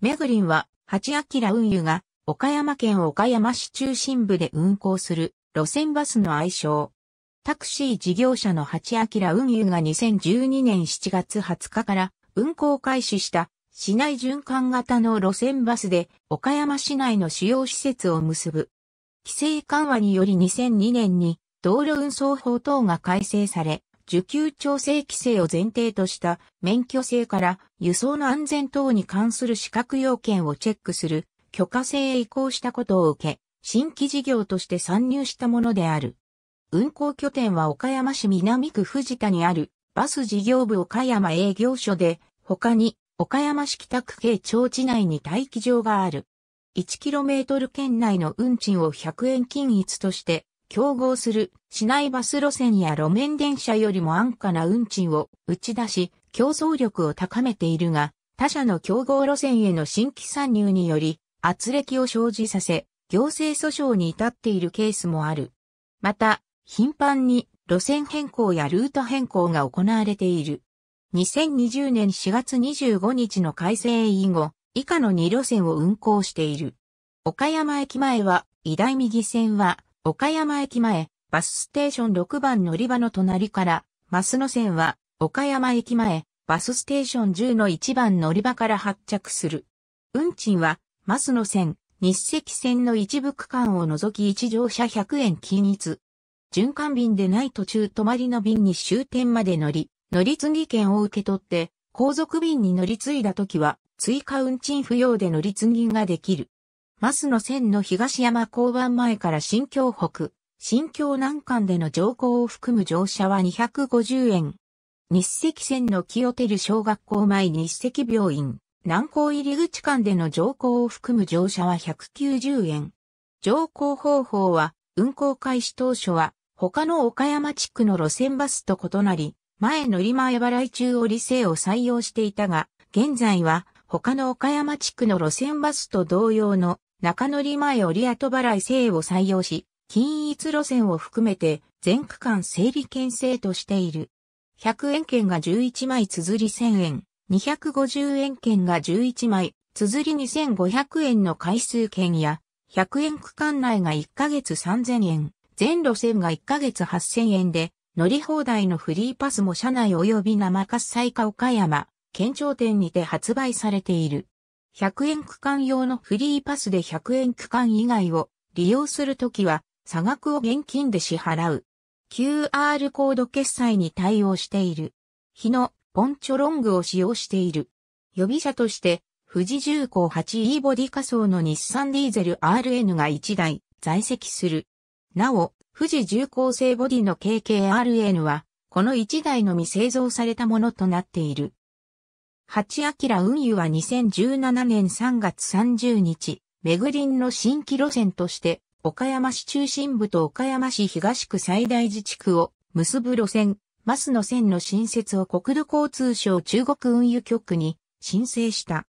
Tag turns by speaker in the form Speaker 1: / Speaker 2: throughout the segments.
Speaker 1: メグリンは、八明運輸が、岡山県岡山市中心部で運行する路線バスの愛称。タクシー事業者の八明運輸が2012年7月20日から運行開始した市内循環型の路線バスで岡山市内の主要施設を結ぶ。規制緩和により2002年に道路運送法等が改正され、受給調整規制を前提とした免許制から輸送の安全等に関する資格要件をチェックする許可制へ移行したことを受け、新規事業として参入したものである。運行拠点は岡山市南区藤田にあるバス事業部岡山営業所で、他に岡山市北区警庁地内に待機場がある。1km 圏内の運賃を100円均一として競合する市内バス路線や路面電車よりも安価な運賃を打ち出し、競争力を高めているが、他社の競合路線への新規参入により、圧力を生じさせ、行政訴訟に至っているケースもある。また、頻繁に路線変更やルート変更が行われている。2020年4月25日の改正以後、以下の2路線を運行している。岡山駅前は、偉大右線は、岡山駅前、バスステーション6番乗り場の隣から、マスの線は、岡山駅前、バスステーション10の1番乗り場から発着する。運賃は、マスの線、日赤線の一部区間を除き1乗車100円均一。循環便でない途中泊まりの便に終点まで乗り、乗り継ぎ券を受け取って、後続便に乗り継いだ時は、追加運賃不要で乗り継ぎができる。マスの線の東山港湾前から新京北、新京南間での乗降を含む乗車は250円。日赤線の清照小学校前日赤病院、南港入口間での乗降を含む乗車は190円。乗降方法は、運行開始当初は、他の岡山地区の路線バスと異なり、前乗り前払い中折性を採用していたが、現在は他の岡山地区の路線バスと同様の中乗り前折り後払い制を採用し、均一路線を含めて全区間整理券制としている。100円券が11枚綴り1000円、250円券が11枚、綴り2500円の回数券や、100円区間内が1ヶ月3000円、全路線が1ヶ月8000円で、乗り放題のフリーパスも車内及び生喝彩岡山、県庁店にて発売されている。100円区間用のフリーパスで100円区間以外を利用するときは差額を現金で支払う。QR コード決済に対応している。日のポンチョロングを使用している。予備車として、富士重工 8E ボディ仮想の日産ディーゼル RN が1台在籍する。なお、富士重工製ボディの KKRN は、この1台のみ製造されたものとなっている。八明運輸は2017年3月30日、メグリンの新規路線として、岡山市中心部と岡山市東区最大自治区を結ぶ路線、マスの線の新設を国土交通省中国運輸局に申請した。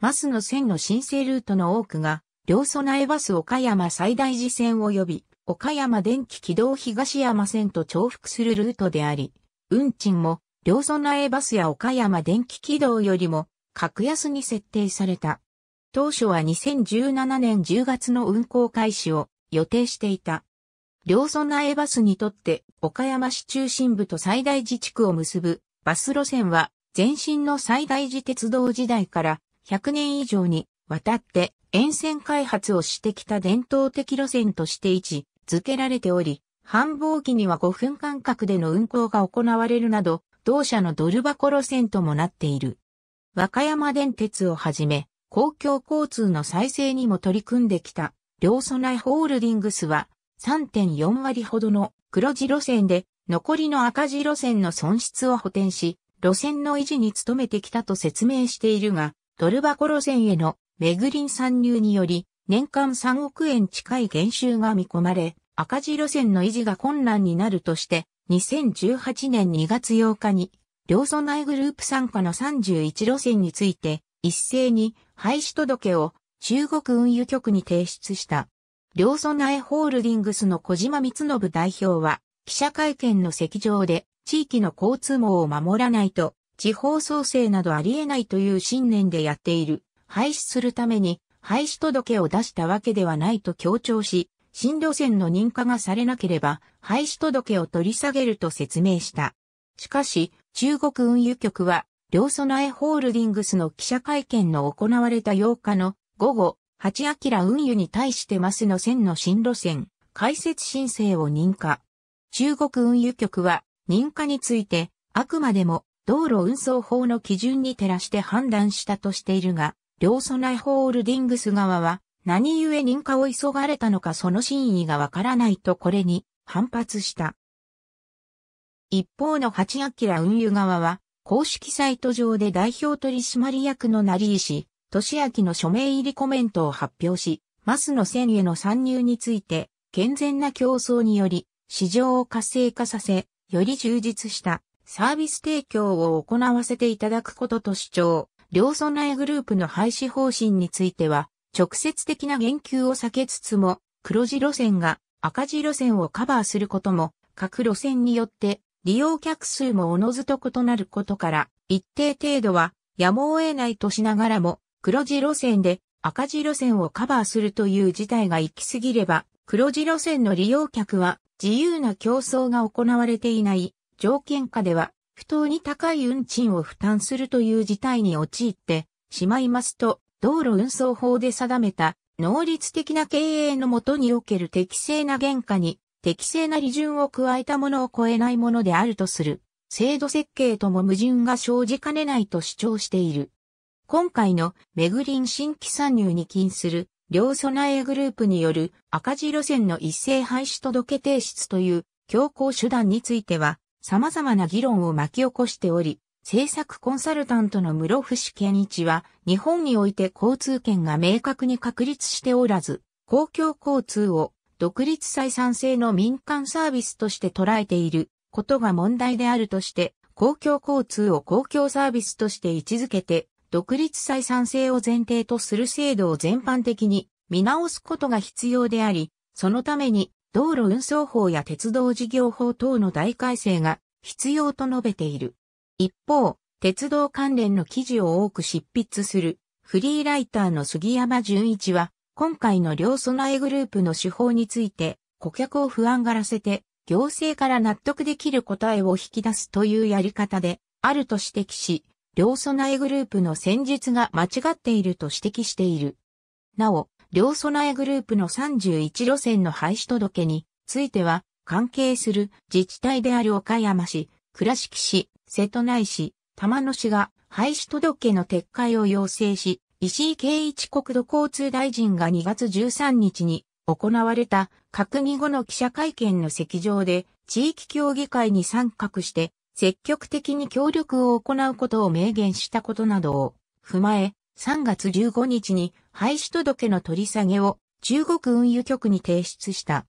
Speaker 1: マスの線の申請ルートの多くが、両備えバス岡山最大寺線及び、岡山電気軌道東山線と重複するルートであり、運賃も両村内バスや岡山電気軌道よりも格安に設定された。当初は2017年10月の運行開始を予定していた。両村内バスにとって岡山市中心部と最大自治区を結ぶバス路線は前身の最大寺鉄道時代から100年以上にわたって沿線開発をしてきた伝統的路線として位置付けられており、繁忙期には5分間隔での運行が行われるなど同社のドル箱路線ともなっている。和歌山電鉄をはじめ、公共交通の再生にも取り組んできた、両備内ホールディングスは、3.4割ほどの黒字路線で、残りの赤字路線の損失を補填し、路線の維持に努めてきたと説明しているが、ドル箱路線へのリり参入により、年間3億円近い減収が見込まれ、赤字路線の維持が困難になるとして、2018年2月8日に、両備内グループ参加の31路線について、一斉に廃止届を中国運輸局に提出した。両備内ホールディングスの小島光信代表は、記者会見の席上で、地域の交通網を守らないと、地方創生などありえないという信念でやっている。廃止するために、廃止届を出したわけではないと強調し、新路線の認可がされなければ廃止届を取り下げると説明した。しかし、中国運輸局は、両備えホールディングスの記者会見の行われた8日の午後、八明運輸に対してマスの線の新路線、開設申請を認可。中国運輸局は、認可について、あくまでも道路運送法の基準に照らして判断したとしているが、両備えホールディングス側は、何故認可を急がれたのかその真意がわからないとこれに反発した。一方の八明運輸側は、公式サイト上で代表取締役の成石、俊明の署名入りコメントを発表し、マスの線への参入について、健全な競争により、市場を活性化させ、より充実したサービス提供を行わせていただくことと主張、両備えグループの廃止方針については、直接的な言及を避けつつも、黒字路線が赤字路線をカバーすることも、各路線によって利用客数もおのずと異なることから、一定程度はやむを得ないとしながらも、黒字路線で赤字路線をカバーするという事態が行き過ぎれば、黒字路線の利用客は自由な競争が行われていない条件下では不当に高い運賃を負担するという事態に陥ってしまいますと道路運送法で定めた能率的な経営のもとにおける適正な原価に適正な利潤を加えたものを超えないものであるとする制度設計とも矛盾が生じかねないと主張している。今回のメグリン新規参入に起因する両備えグループによる赤字路線の一斉廃止届提出という強行手段については様々な議論を巻き起こしており、政策コンサルタントの室伏健一は、日本において交通圏が明確に確立しておらず、公共交通を独立採算性の民間サービスとして捉えていることが問題であるとして、公共交通を公共サービスとして位置づけて、独立採算性を前提とする制度を全般的に見直すことが必要であり、そのために道路運送法や鉄道事業法等の大改正が必要と述べている。一方、鉄道関連の記事を多く執筆する、フリーライターの杉山淳一は、今回の両備えグループの手法について、顧客を不安がらせて、行政から納得できる答えを引き出すというやり方で、あると指摘し、両備えグループの戦術が間違っていると指摘している。なお、両備えグループの31路線の廃止届については、関係する自治体である岡山市、倉敷市、瀬戸内市、玉野市が廃止届の撤回を要請し、石井啓一国土交通大臣が2月13日に行われた閣議後の記者会見の席上で地域協議会に参画して積極的に協力を行うことを明言したことなどを踏まえ3月15日に廃止届の取り下げを中国運輸局に提出した。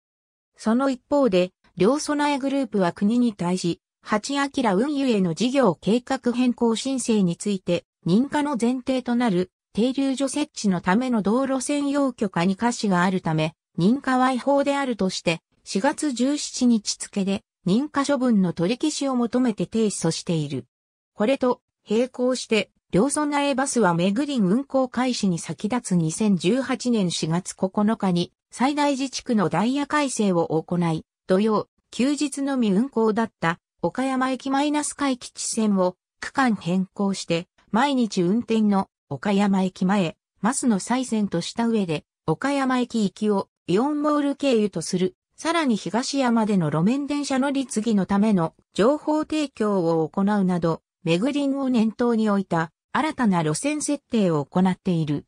Speaker 1: その一方で両備えグループは国に対し八明運輸への事業計画変更申請について、認可の前提となる停留所設置のための道路専用許可に瑕疵があるため、認可は違法であるとして、4月17日付で認可処分の取り消しを求めて提訴している。これと並行して、両村内バスはめぐりん運行開始に先立つ2018年4月9日に最大自治区のダイヤ改正を行い、土曜、休日のみ運行だった岡山駅マイナス海基地線を区間変更して、毎日運転の岡山駅前、マスの再選とした上で、岡山駅行きをイオンモール経由とする、さらに東山での路面電車乗り継ぎのための情報提供を行うなど、メグリンを念頭に置いた新たな路線設定を行っている。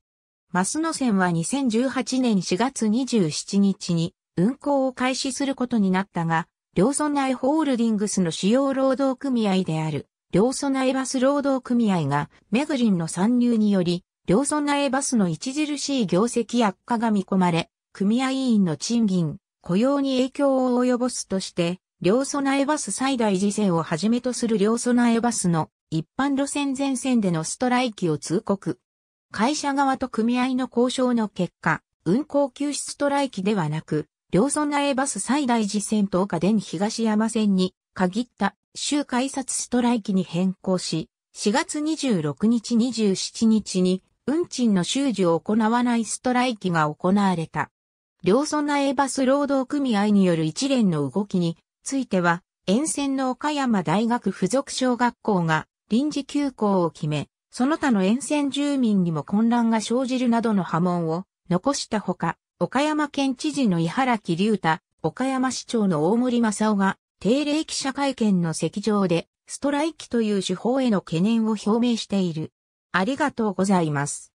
Speaker 1: マスの線は2018年4月27日に運行を開始することになったが、両備内ホールディングスの主要労働組合である、両備内バス労働組合が、メグリンの参入により、両備内バスの著しい業績悪化が見込まれ、組合員の賃金、雇用に影響を及ぼすとして、両備内バス最大時勢をはじめとする両備内バスの一般路線全線でのストライキを通告。会社側と組合の交渉の結果、運行休止ストライキではなく、両村内バス最大寺線と岡電東山線に限った州改札ストライキに変更し、4月26日27日に運賃の収受を行わないストライキが行われた。両村内バス労働組合による一連の動きについては、沿線の岡山大学附属小学校が臨時休校を決め、その他の沿線住民にも混乱が生じるなどの波紋を残したほか、岡山県知事の伊原木隆太、岡山市長の大森正夫が、定例記者会見の席上で、ストライキという手法への懸念を表明している。ありがとうございます。